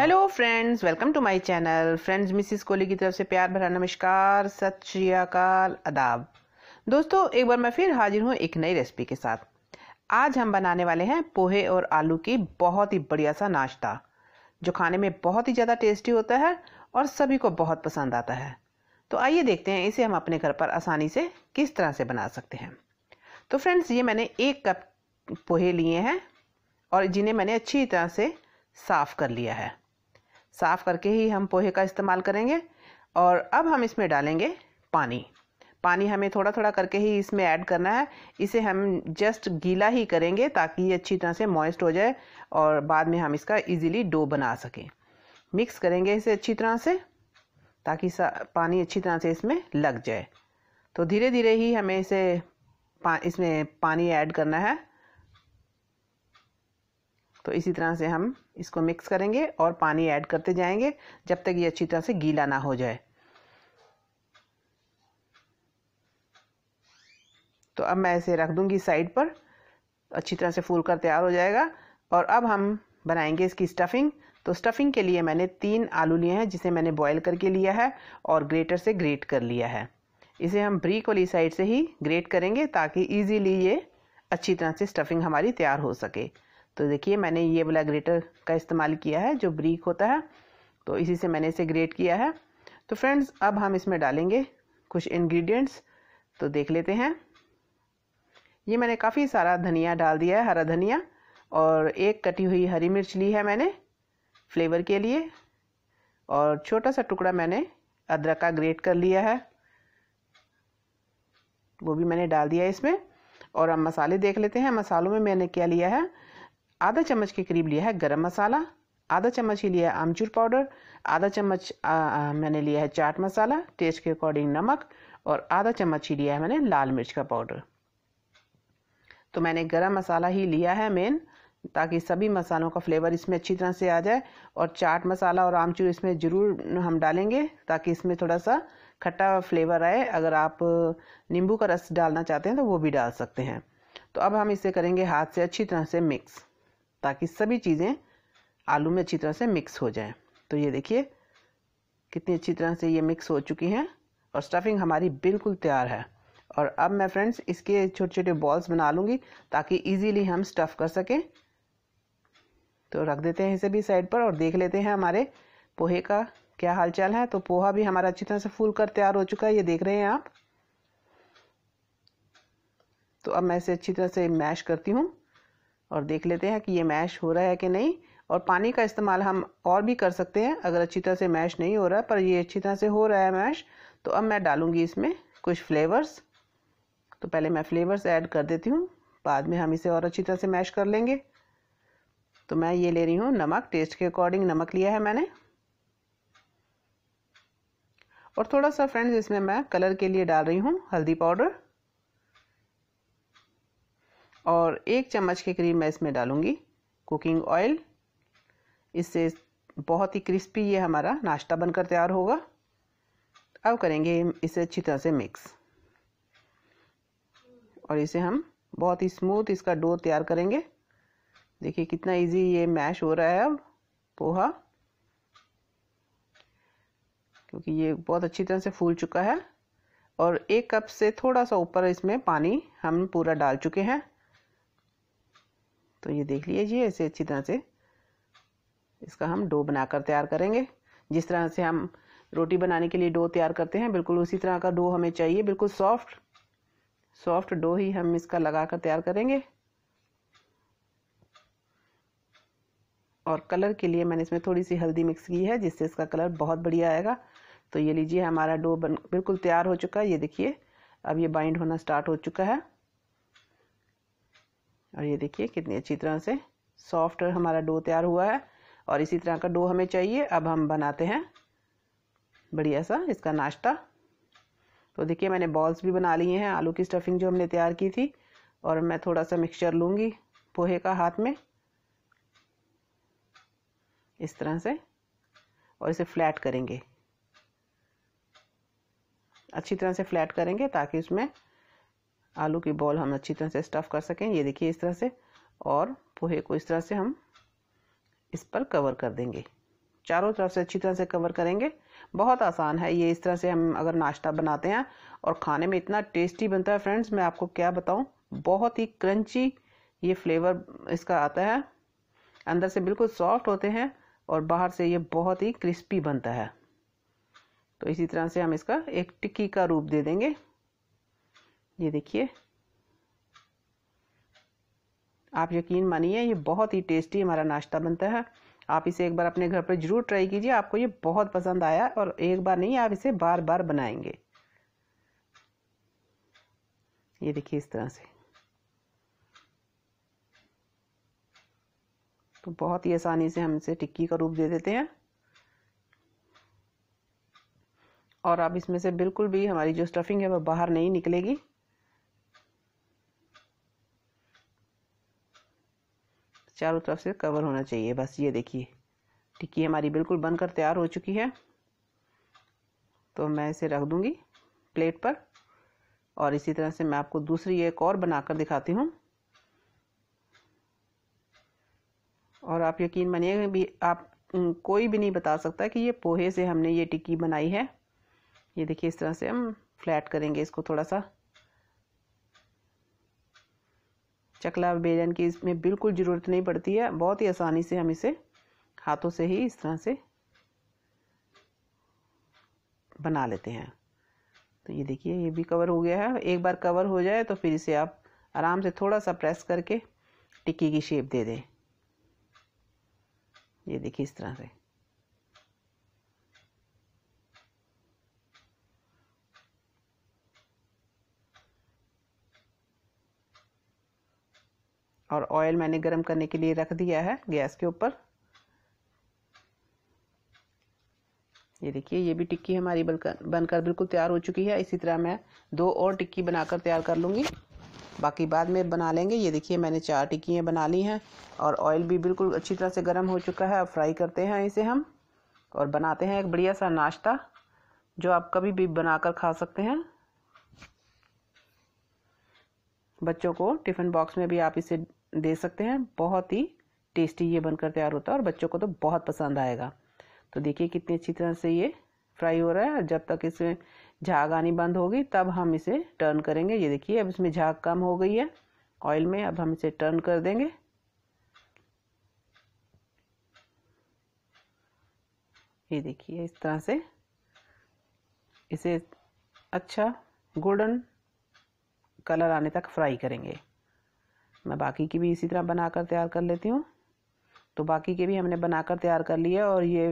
hello friends welcome to my channel friends Mrs Kohli की तरफ से प्यार भरा नमस्कार सत श्री अकाल अदाब दोस्तों एक बार मैं फिर हाजिर हूँ एक नई रेसिपी के साथ आज हम बनाने वाले हैं पोहे और आलू की बहुत ही बढ़िया सा नाश्ता जो खाने में बहुत ही ज़्यादा टेस्टी होता है और सभी को बहुत पसंद आता है तो आइए देखते हैं इसे हम अपने घर पर आसानी से किस तरह से बना सकते हैं तो फ्रेंड्स ये मैंने एक कप पोहे लिए हैं और जिन्हें मैंने अच्छी तरह से साफ़ कर लिया है साफ़ करके ही हम पोहे का इस्तेमाल करेंगे और अब हम इसमें डालेंगे पानी पानी हमें थोड़ा थोड़ा करके ही इसमें ऐड करना है इसे हम जस्ट गीला ही करेंगे ताकि ये अच्छी तरह से मॉइस्ट हो जाए और बाद में हम इसका इजीली डो बना सकें मिक्स करेंगे इसे अच्छी तरह से ताकि पानी अच्छी तरह से इसमें लग जाए तो धीरे धीरे ही हमें इसे पा, इसमें पानी ऐड करना है तो इसी तरह से हम इसको मिक्स करेंगे और पानी ऐड करते जाएंगे जब तक ये अच्छी तरह से गीला ना हो जाए तो अब मैं इसे रख दूंगी साइड पर अच्छी तरह से फूल कर तैयार हो जाएगा और अब हम बनाएंगे इसकी स्टफिंग तो स्टफिंग के लिए मैंने तीन आलू लिए हैं जिसे मैंने बॉईल करके लिया है और ग्रेटर से ग्रेट कर लिया है इसे हम ब्रीक वाली साइड से ही ग्रेट करेंगे ताकि इजीली ये अच्छी तरह से स्टफिंग हमारी तैयार हो सके तो देखिए मैंने ये वाला ग्रेटर का इस्तेमाल किया है जो ब्रीक होता है तो इसी से मैंने इसे ग्रेट किया है तो फ्रेंड्स अब हम इसमें डालेंगे कुछ इंग्रेडिएंट्स तो देख लेते हैं ये मैंने काफ़ी सारा धनिया डाल दिया है हरा धनिया और एक कटी हुई हरी मिर्च ली है मैंने फ्लेवर के लिए और छोटा सा टुकड़ा मैंने अदरक का ग्रेट कर लिया है वो भी मैंने डाल दिया इसमें और हम मसाले देख लेते हैं मसालों में मैंने क्या लिया है आधा चम्मच के करीब लिया है गरम मसाला आधा चम्मच ही लिया है आमचूर पाउडर आधा चम्मच मैंने लिया है चाट मसाला टेस्ट के अकॉर्डिंग नमक और आधा चम्मच ही लिया है मैंने लाल मिर्च का पाउडर तो मैंने गरम मसाला ही लिया है मेन ताकि सभी मसालों का फ्लेवर इसमें अच्छी तरह से आ जाए और चाट मसाला और आमचूर इसमें ज़रूर हम डालेंगे ताकि इसमें थोड़ा सा खट्टा फ्लेवर आए अगर आप नींबू का रस डालना चाहते हैं तो वो भी डाल सकते हैं तो अब हम इसे करेंगे हाथ से अच्छी तरह से मिक्स ताकि सभी चीज़ें आलू में अच्छी तरह से मिक्स हो जाएं तो ये देखिए कितनी अच्छी तरह से ये मिक्स हो चुकी हैं और स्टफिंग हमारी बिल्कुल तैयार है और अब मैं फ्रेंड्स इसके छोटे छोटे बॉल्स बना लूँगी ताकि ईजीली हम स्टफ़ कर सकें तो रख देते हैं इसे भी साइड पर और देख लेते हैं हमारे पोहे का क्या हालचाल है तो पोहा भी हमारा अच्छी तरह से फूल कर तैयार हो चुका है ये देख रहे हैं आप तो अब मैं इसे अच्छी तरह से मैश करती हूँ और देख लेते हैं कि ये मैश हो रहा है कि नहीं और पानी का इस्तेमाल हम और भी कर सकते हैं अगर अच्छी तरह से मैश नहीं हो रहा पर ये अच्छी तरह से हो रहा है मैश तो अब मैं डालूँगी इसमें कुछ फ्लेवर्स तो पहले मैं फ्लेवर्स ऐड कर देती हूँ बाद में हम इसे और अच्छी तरह से मैश कर लेंगे तो मैं ये ले रही हूँ नमक टेस्ट के अकॉर्डिंग नमक लिया है मैंने और थोड़ा सा फ्रेंड्स इसमें मैं कलर के लिए डाल रही हूँ हल्दी पाउडर और एक चम्मच के करीब मैं इसमें डालूँगी कुकिंग ऑयल इससे बहुत ही क्रिस्पी ये हमारा नाश्ता बनकर तैयार होगा अब करेंगे इसे अच्छी तरह से मिक्स और इसे हम बहुत ही स्मूथ इसका डो तैयार करेंगे देखिए कितना इजी ये मैश हो रहा है अब पोहा क्योंकि ये बहुत अच्छी तरह से फूल चुका है और एक कप से थोड़ा सा ऊपर इसमें पानी हम पूरा डाल चुके हैं तो ये देख लीजिए इसे अच्छी तरह से इसका हम डो बनाकर तैयार करेंगे जिस तरह से हम रोटी बनाने के लिए डो तैयार करते हैं बिल्कुल उसी तरह का डो हमें चाहिए बिल्कुल सॉफ्ट सॉफ्ट डो ही हम इसका लगा कर तैयार करेंगे और कलर के लिए मैंने इसमें थोड़ी सी हल्दी मिक्स की है जिससे इसका कलर बहुत बढ़िया आएगा तो ये लीजिए हमारा डो बन बिल्कुल तैयार हो चुका है ये देखिए अब ये बाइंड होना स्टार्ट हो चुका है और ये देखिए कितनी अच्छी तरह से सॉफ्ट हमारा डो तैयार हुआ है और इसी तरह का डो हमें चाहिए अब हम बनाते हैं बढ़िया सा इसका नाश्ता तो देखिए मैंने बॉल्स भी बना लिए हैं आलू की स्टफिंग जो हमने तैयार की थी और मैं थोड़ा सा मिक्सचर लूँगी पोहे का हाथ में इस तरह से और इसे फ्लैट करेंगे अच्छी तरह से फ्लैट करेंगे ताकि उसमें आलू की बॉल हम अच्छी तरह से स्टफ़ कर सकें ये देखिए इस तरह से और पोहे को इस तरह से हम इस पर कवर कर देंगे चारों तरफ से अच्छी तरह से कवर करेंगे बहुत आसान है ये इस तरह से हम अगर नाश्ता बनाते हैं और खाने में इतना टेस्टी बनता है फ्रेंड्स मैं आपको क्या बताऊं बहुत ही क्रंची ये फ्लेवर इसका आता है अंदर से बिल्कुल सॉफ्ट होते हैं और बाहर से ये बहुत ही क्रिस्पी बनता है तो इसी तरह से हम इसका एक टिक्की का रूप दे देंगे ये देखिए आप यकीन मानिए ये बहुत ही टेस्टी हमारा नाश्ता बनता है आप इसे एक बार अपने घर पर जरूर ट्राई कीजिए आपको ये बहुत पसंद आया और एक बार नहीं आप इसे बार बार बनाएंगे ये देखिए इस तरह से तो बहुत ही आसानी से हम इसे टिक्की का रूप दे देते हैं और अब इसमें से बिल्कुल भी हमारी जो स्टफिंग है वह बाहर नहीं निकलेगी चारों तरफ से कवर होना चाहिए बस ये देखिए टिक्की हमारी बिल्कुल बनकर तैयार हो चुकी है तो मैं इसे रख दूंगी प्लेट पर और इसी तरह से मैं आपको दूसरी एक और बनाकर दिखाती हूँ और आप यकीन मानिए भी आप कोई भी नहीं बता सकता कि ये पोहे से हमने ये टिक्की बनाई है ये देखिए इस तरह से हम फ्लैट करेंगे इसको थोड़ा सा चकला बेलन की इसमें बिल्कुल ज़रूरत नहीं पड़ती है बहुत ही आसानी से हम इसे हाथों से ही इस तरह से बना लेते हैं तो ये देखिए ये भी कवर हो गया है एक बार कवर हो जाए तो फिर इसे आप आराम से थोड़ा सा प्रेस करके टिक्की की शेप दे दें ये देखिए इस तरह से और ऑयल मैंने गर्म करने के लिए रख दिया है गैस के ऊपर ये देखिए ये भी टिक्की हमारी बनकर बिल्कुल तैयार हो चुकी है इसी तरह मैं दो और टिक्की बनाकर तैयार कर लूँगी बाकी बाद में बना लेंगे ये देखिए मैंने चार टिक्कियाँ बना ली हैं और ऑयल भी बिल्कुल अच्छी तरह से गर्म हो चुका है अब फ्राई करते हैं इसे हम और बनाते हैं एक बढ़िया सा नाश्ता जो आप कभी भी बनाकर खा सकते हैं बच्चों को टिफ़िन बॉक्स में भी आप इसे दे सकते हैं बहुत ही टेस्टी ये बनकर तैयार होता है और बच्चों को तो बहुत पसंद आएगा तो देखिए कितनी अच्छी तरह से ये फ्राई हो रहा है और जब तक इसमें झाग आनी बंद होगी तब हम इसे टर्न करेंगे ये देखिए अब इसमें झाग कम हो गई है ऑयल में अब हम इसे टर्न कर देंगे ये देखिए इस तरह से इसे अच्छा गोल्डन कलर आने तक फ्राई करेंगे मैं बाकी की भी इसी तरह बनाकर तैयार कर लेती हूँ तो बाकी के भी हमने बनाकर तैयार कर लिए और ये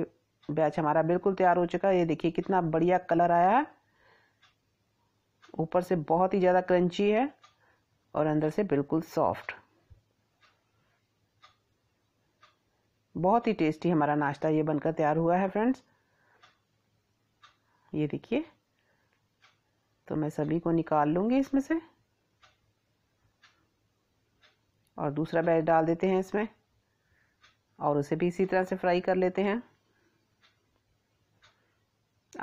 बैच हमारा बिल्कुल तैयार हो चुका है ये देखिए कितना बढ़िया कलर आया है ऊपर से बहुत ही ज़्यादा क्रंची है और अंदर से बिल्कुल सॉफ्ट बहुत ही टेस्टी हमारा नाश्ता ये बनकर तैयार हुआ है फ्रेंड्स ये देखिए तो मैं सभी को निकाल लूँगी इसमें से और दूसरा बैच डाल देते हैं इसमें और उसे भी इसी तरह से फ्राई कर लेते हैं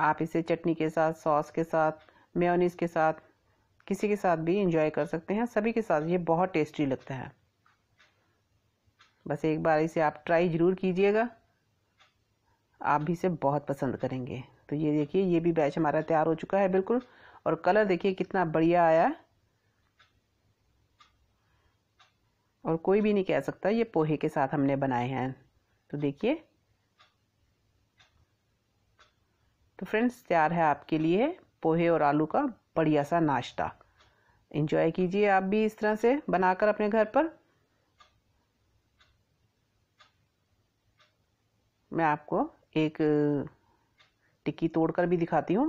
आप इसे चटनी के साथ सॉस के साथ मेयोनीज के साथ किसी के साथ भी इंजॉय कर सकते हैं सभी के साथ ये बहुत टेस्टी लगता है बस एक बार इसे आप ट्राई ज़रूर कीजिएगा आप भी इसे बहुत पसंद करेंगे तो ये देखिए ये भी बैच हमारा तैयार हो चुका है बिल्कुल और कलर देखिए कितना बढ़िया आया है और कोई भी नहीं कह सकता ये पोहे के साथ हमने बनाए हैं तो देखिए तो फ्रेंड्स तैयार है आपके लिए पोहे और आलू का बढ़िया सा नाश्ता इंजॉय कीजिए आप भी इस तरह से बनाकर अपने घर पर मैं आपको एक टिक्की तोड़कर भी दिखाती हूँ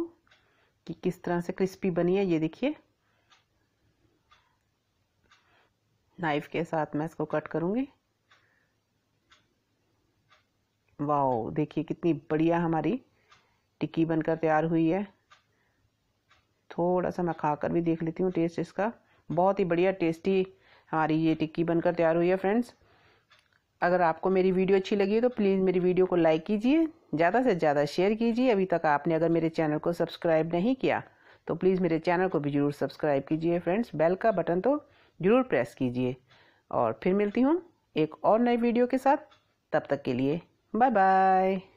कि किस तरह से क्रिस्पी बनी है ये देखिए नाइफ के साथ मैं इसको कट करूँगी वाओ देखिए कितनी बढ़िया हमारी टिक्की बनकर तैयार हुई है थोड़ा सा मैं खाकर भी देख लेती हूँ टेस्ट इसका बहुत ही बढ़िया टेस्टी हमारी ये टिक्की बनकर तैयार हुई है फ्रेंड्स अगर आपको मेरी वीडियो अच्छी लगी है तो प्लीज़ मेरी वीडियो को लाइक कीजिए ज़्यादा से ज़्यादा शेयर कीजिए अभी तक आपने अगर मेरे चैनल को सब्सक्राइब नहीं किया तो प्लीज़ मेरे चैनल को भी ज़रूर सब्सक्राइब कीजिए फ्रेंड्स बेल का बटन तो ज़रूर प्रेस कीजिए और फिर मिलती हूँ एक और नए वीडियो के साथ तब तक के लिए बाय बाय